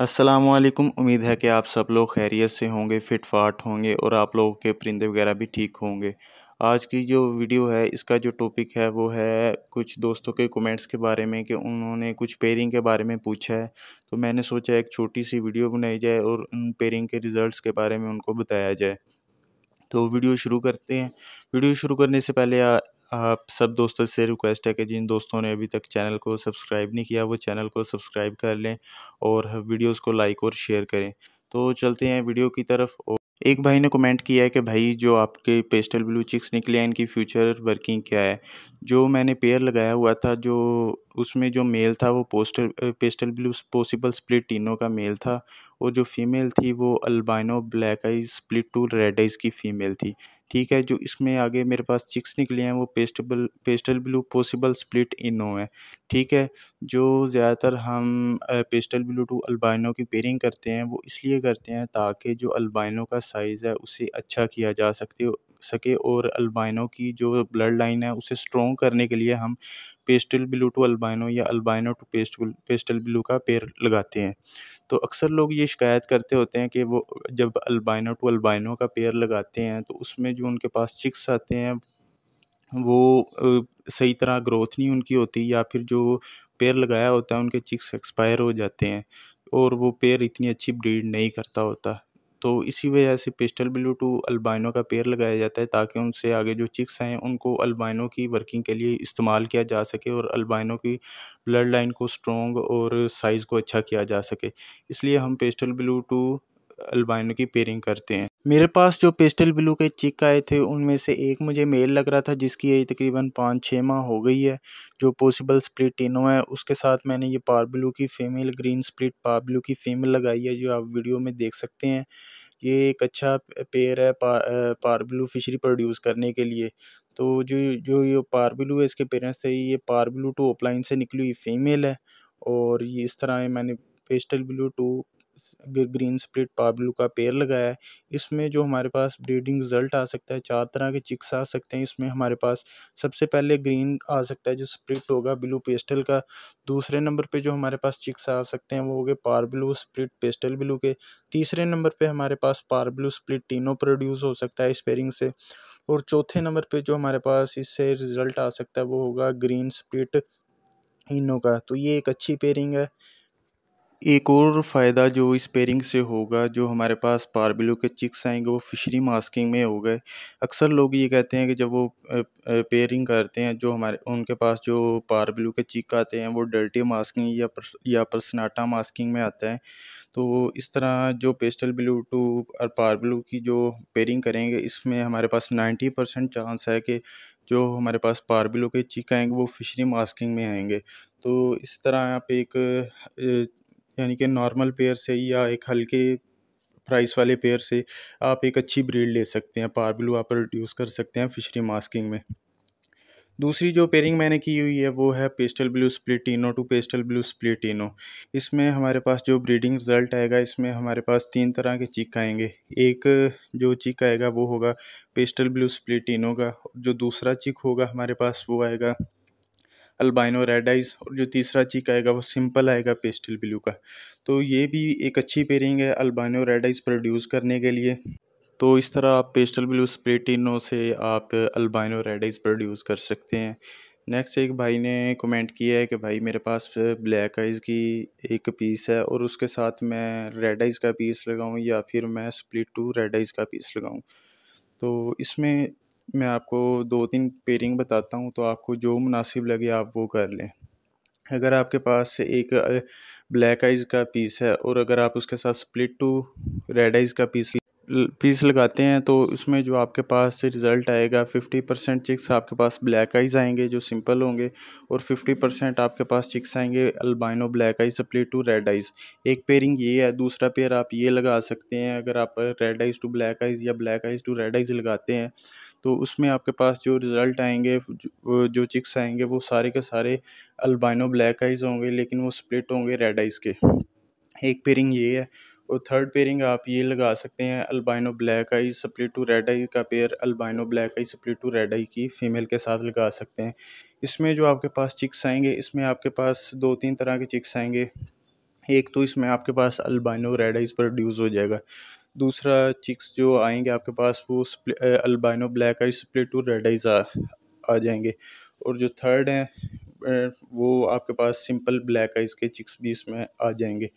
असलम उम्मीद है कि आप सब लोग खैरियत से होंगे फिट फाट होंगे और आप लोगों के परिंदे वगैरह भी ठीक होंगे आज की जो वीडियो है इसका जो टॉपिक है वो है कुछ दोस्तों के कमेंट्स के बारे में कि उन्होंने कुछ पेयरिंग के बारे में पूछा है तो मैंने सोचा एक छोटी सी वीडियो बनाई जाए और उन पेयरिंग के रिज़ल्ट के बारे में उनको बताया जाए तो वीडियो शुरू करते हैं वीडियो शुरू करने से पहले आप सब दोस्तों से रिक्वेस्ट है कि जिन दोस्तों ने अभी तक चैनल को सब्सक्राइब नहीं किया वो चैनल को सब्सक्राइब कर लें और वीडियोस को लाइक और शेयर करें तो चलते हैं वीडियो की तरफ और एक भाई ने कमेंट किया है कि भाई जो आपके पेस्टल ब्लू चिक्स निकले हैं इनकी फ्यूचर वर्किंग क्या है जो मैंने पेयर लगाया हुआ था जो उसमें जो मेल था वो postal pastel blue possible split तीनों का मेल था और जो फीमेल थी वो albino black eye split to red eyes की फ़ीमेल थी ठीक है जो इसमें आगे मेरे पास चिक्स निकले हैं वो pastel pastel blue possible split ino है ठीक है जो ज़्यादातर हम पेस्टल ब्लू टू अल्बाइनो की पेयरिंग करते हैं वो इसलिए करते हैं ताकि जो अल्बाइनो का साइज़ है उसे अच्छा किया जा सकते सके और अल्बाइनो की जो ब्लड लाइन है उसे स्ट्रॉन्ग करने के लिए हम पेस्टल ब्लू टू अल्बाइनो या albino to paste pastel blue का पेयर लगाते हैं तो अक्सर लोग ये शिकायत करते होते हैं कि वो जब अल्बाइनो टू अल्बाइनो का पेयर लगाते हैं तो उसमें जो उनके पास चिक्स आते हैं वो सही तरह ग्रोथ नहीं उनकी होती या फिर जो पेयर लगाया होता है उनके चिक्स एक्सपायर हो जाते हैं और वो पेयर इतनी अच्छी ब्रीड नहीं करता होता तो इसी वजह से पेस्टल ब्लू टू अल्बाइनो का पेयर लगाया जाता है ताकि उनसे आगे जो चिक्स हैं उनको अल्बाइनो की वर्किंग के लिए इस्तेमाल किया जा सके और अल्बाइनो की ब्लड लाइन को स्ट्रॉन्ग और साइज़ को अच्छा किया जा सके इसलिए हम पेस्टल ब्लू टू अल्बाइनो की पेयरिंग करते हैं मेरे पास जो पेस्टल ब्लू के चिक आए थे उनमें से एक मुझे मेल लग रहा था जिसकी एज तकरीबन पाँच छः माह हो गई है जो पॉसिबल स्प्लिटिनो है उसके साथ मैंने ये पार ब्लू की female green split parblue की फीमेल लगाई है जो आप वीडियो में देख सकते हैं ये एक अच्छा पेयर है पा, पार ब्लू फिशरी प्रोड्यूस करने के लिए तो जो जो ये पार ब्लू है इसके पेरेंट्स थे ये पार ब्लू टू ऑपलाइन से निकली हुई फीमेल है और ये इस तरह मैंने pastel blue to green split parblue का पेड़ लगाया है इसमें जो हमारे पास ब्रीडिंग रिजल्ट आ सकता है चार तरह के चिक्स आ सकते हैं इसमें हमारे पास सबसे पहले ग्रीन आ सकता है जो स्प्रिट होगा ब्लू पेस्टल का दूसरे नंबर पे जो हमारे पास चिक्स आ सकते हैं वो हो गए parblue split pastel blue के तीसरे नंबर पर हमारे पास parblue split ino produce हो सकता है स्पेयरिंग से और चौथे नंबर पर जो हमारे पास इससे रिज़ल्ट आ सकता है वो होगा ग्रीन स्प्रिट इनो का तो ये एक अच्छी पेयरिंग है एक और फ़ायदा जो इस पेयरिंग से होगा जो हमारे पास पार ब्लू के चिक्स आएंगे वो फिशरी मास्किंग में हो गए अक्सर लोग ये कहते हैं कि जब वो पेयरिंग करते हैं जो हमारे उनके पास जो पार ब्लू के चिक आते हैं वो डर्टी मास्किंग या पर, या परसनाटा मास्किंग में आते हैं तो इस तरह जो पेस्टल ब्लू टू और पार ब्लू की जो पेयरिंग करेंगे इसमें हमारे पास नाइन्टी परसेंट चांस है कि जो हमारे पास पार ब्लू के चिक आएंगे वो फिशरी मास्किंग में आएंगे तो इस तरह आप एक यानी कि नॉर्मल पेयर से या एक हल्के प्राइस वाले पेयर से आप एक अच्छी ब्रीड ले सकते हैं पार ब्लू आप रिड्यूस कर सकते हैं फिशरी मास्किंग में दूसरी जो पेयरिंग मैंने की हुई है वो है pastel blue split ino to pastel blue split ino इसमें हमारे पास जो ब्रीडिंग रिजल्ट आएगा इसमें हमारे पास तीन तरह के चिक आएंगे एक जो चिक आएगा वो होगा पेस्टल ब्लू स्प्लिटिनो का जो दूसरा चिक होगा हमारे पास वो आएगा अल्बाइनो रेड आइज़ और जो तीसरा चीक आएगा वो सिंपल आएगा पेस्टल ब्लू का तो ये भी एक अच्छी पेयरिंग है अल्बाइनो रेड आइज़ प्रोड्यूस करने के लिए तो इस तरह आप पेस्टल ब्लू स्प्रेटिनो से आप अल्बाइनो रेड आइज़ प्रोड्यूस कर सकते हैं नेक्स्ट एक भाई ने कमेंट किया है कि भाई मेरे पास ब्लैक आइज़ की एक पीस है और उसके साथ मैं रेड आइज़ का पीस लगाऊं या फिर मैं स्प्लिट टू रेड आइज़ का पीस लगाऊं तो इसमें मैं आपको दो तीन पेयरिंग बताता हूँ तो आपको जो मुनासिब लगे आप वो कर लें अगर आपके पास एक ब्लैक आइज़ का पीस है और अगर आप उसके साथ स्प्लिट टू रेड आइज़ का पीस पीस लगाते हैं तो उसमें जो आपके पास रिज़ल्ट आएगा फिफ्टी परसेंट चिक्स आपके पास ब्लैक आइज़ आएंगे जो सिंपल होंगे और फिफ्टी परसेंट आपके पास चिक्स आएंगे albino black eyes split to red eyes एक पेयरिंग ये है दूसरा पेयर आप ये लगा सकते हैं अगर आप red eyes to black eyes या black eyes to red eyes लगाते हैं तो उसमें आपके पास जो रिज़ल्ट आएंगे जो चिक्स आएंगे वो सारे के सारे अल्बाइनो ब्लैक आइज़ होंगे लेकिन वो स्प्लिट होंगे रेड आइज़ के एक पेयरिंग ये है और थर्ड पेयरिंग आप ये लगा सकते हैं albino black eye split to red eye का pair albino black eye split to red eye की फ़ीमेल के साथ लगा सकते हैं इसमें जो आपके पास चिक्स आएंगे इसमें आपके पास दो तीन तरह के चिक्स आएंगे एक तो इसमें आपके पास अल्बाइनो रेड आइज प्रोड्यूस हो जाएगा दूसरा चिक्स जो आएंगे आपके पास वो albino black eye split to red eyes आ, जाएंगे और जो थर्ड हैं वो आपके पास सिंपल ब्लैक आइज के चिक्स भी इसमें आ जाएंगे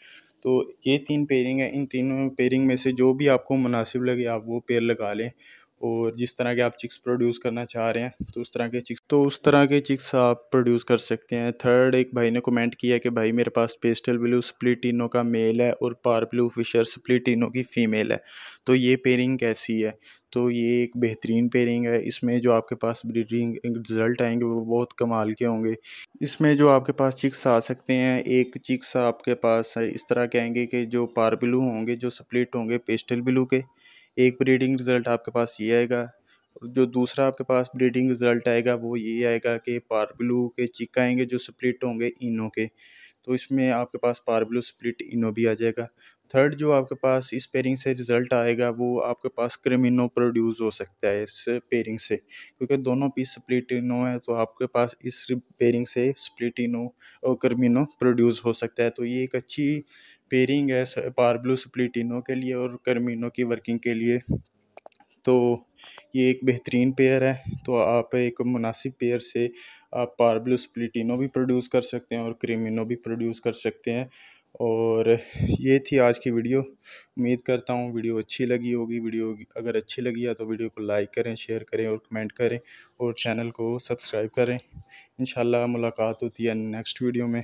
तो ये तीन पेयरिंग है इन तीनों पेयरिंग में से जो भी आपको मुनासिब लगे आप वो पेयर लगा लें और जिस तरह के आप चिक्स प्रोड्यूस करना चाह रहे हैं तो उस तरह के चिक्स तो उस तरह के चिक्स आप प्रोड्यूस कर सकते हैं थर्ड एक भाई ने कमेंट किया कि भाई मेरे पास पेस्टल ब्लू स्प्लिटिनो का मेल है और पार ब्लू फिशर स्प्लिटिनो की फ़ीमेल है तो ये पेयरिंग कैसी है तो ये एक बेहतरीन पेयरिंग है इसमें जो आपके पास ब्रीडिंग रिज़ल्ट आएंगे वो बहुत कमाल के होंगे इसमें जो आपके पास चिक्स आ सकते हैं एक चिक्स आपके पास इस तरह के आएंगे कि जो पार ब्लू होंगे जो स्प्लिट होंगे पेस्टल ब्लू के एक ब्रीडिंग रिज़ल्ट आपके पास ये आएगा जो दूसरा आपके पास ब्रीडिंग रिज़ल्ट आएगा वो ये आएगा कि पार ब्लू के चिक आएंगे जो स्प्लिट होंगे इनो के तो इसमें आपके पास पार ब्लू स्प्लिट इनो भी आ जाएगा थर्ड जो आपके पास इस पेयरिंग से रिज़ल्ट आएगा वो आपके पास क्रेमिनो प्रोड्यूस हो सकता है इस पेयरिंग से क्योंकि दोनों पीस स्प्लिटिनो है तो आपके पास इस पेयरिंग से स्प्लिटिनो और क्रिमिनो प्रोड्यूस हो सकता है तो ये एक अच्छी पेयरिंग है पारब्लू स्प्लिटिनो के लिए और क्रमिनो की वर्किंग के लिए तो ये एक बेहतरीन पेयर है तो आप एक मुनासिब पेयर से आप पारब्लू स्प्लिटिनो भी प्रोड्यूस कर सकते हैं और क्रेमिनो भी प्रोड्यूस कर सकते हैं और ये थी आज की वीडियो उम्मीद करता हूँ वीडियो अच्छी लगी होगी वीडियो अगर अच्छी लगी है तो वीडियो को लाइक करें शेयर करें और कमेंट करें और चैनल को सब्सक्राइब करें इन मुलाकात होती है नेक्स्ट वीडियो में